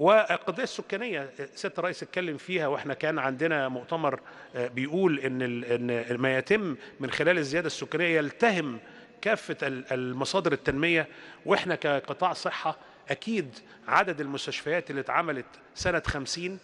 والقضيه السكانيه سياده الرئيس اتكلم فيها واحنا كان عندنا مؤتمر آه، بيقول ان ان ما يتم من خلال الزياده السكانيه يلتهم كافه المصادر التنميه واحنا كقطاع صحه اكيد عدد المستشفيات اللي اتعملت سنه 50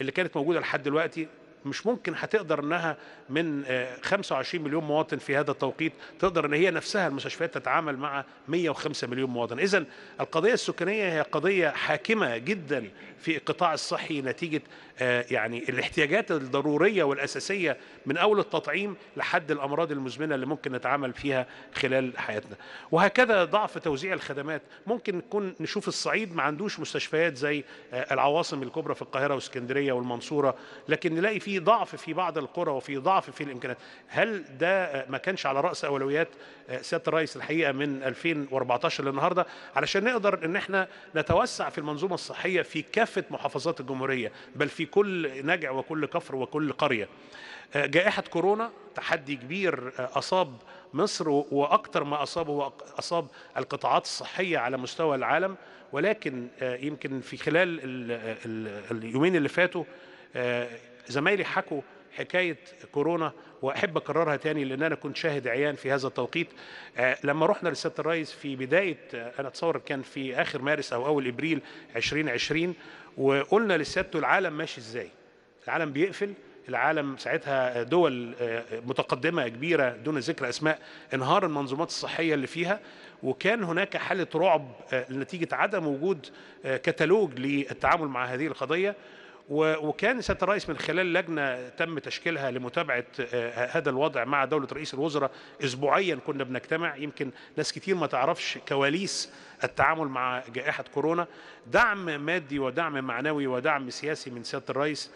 اللي كانت موجوده لحد دلوقتي مش ممكن هتقدر انها من 25 آه، مليون مواطن في هذا التوقيت تقدر ان هي نفسها المستشفيات تتعامل مع 105 مليون مواطن اذا القضيه السكانيه هي قضيه حاكمه جدا في القطاع الصحي نتيجه آه، يعني الاحتياجات الضروريه والاساسيه من اول التطعيم لحد الامراض المزمنه اللي ممكن نتعامل فيها خلال حياتنا وهكذا ضعف توزيع الخدمات ممكن نكون نشوف الصعيد ما عندوش مستشفيات زي آه، العواصم الكبرى في القاهره واسكندريه والمنصوره لكن نلاقي فيه في ضعف في بعض القرى وفي ضعف في الامكانيات هل ده ما كانش على راس اولويات آه، سياده الرئيس الحقيقه من 2014 للنهارده علشان نقدر ان احنا نتوسع في المنظومه الصحيه في كافه محافظات الجمهوريه بل في كل نجع وكل كفر وكل قريه آه، جائحه كورونا تحدي كبير آه، اصاب مصر واكثر ما اصابه اصاب القطاعات الصحيه على مستوى العالم ولكن يمكن في خلال اليومين اللي فاتوا زمايلي حكوا حكاية كورونا وأحب أكررها تاني لأن أنا كنت شاهد عيان في هذا التوقيت آه، لما رحنا لسيادة الرئيس في بداية آه، أنا أتصور كان في آخر مارس أو أول إبريل 2020 وقلنا لسيادته العالم ماشي إزاي العالم بيقفل العالم ساعتها دول آه، متقدمه كبيره دون ذكر اسماء انهار المنظومات الصحيه اللي فيها وكان هناك حاله رعب نتيجه عدم وجود كتالوج للتعامل مع هذه القضيه وكان سياده الرئيس من خلال لجنه تم تشكيلها لمتابعه آه، هذا الوضع مع دوله رئيس الوزراء اسبوعيا كنا بنجتمع يمكن ناس كتير ما تعرفش كواليس التعامل مع جائحه كورونا دعم مادي ودعم معنوي ودعم سياسي من سياده الرئيس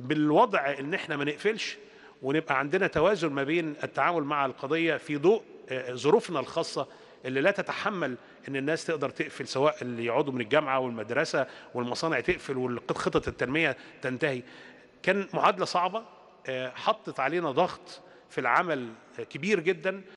بالوضع ان احنا ما نقفلش ونبقى عندنا توازن ما بين التعامل مع القضيه في ضوء ظروفنا الخاصه اللي لا تتحمل ان الناس تقدر تقفل سواء اللي يقعدوا من الجامعه والمدرسه والمصانع تقفل وخطط التنميه تنتهي كان معادله صعبه آه، حطت علينا ضغط في العمل كبير جدا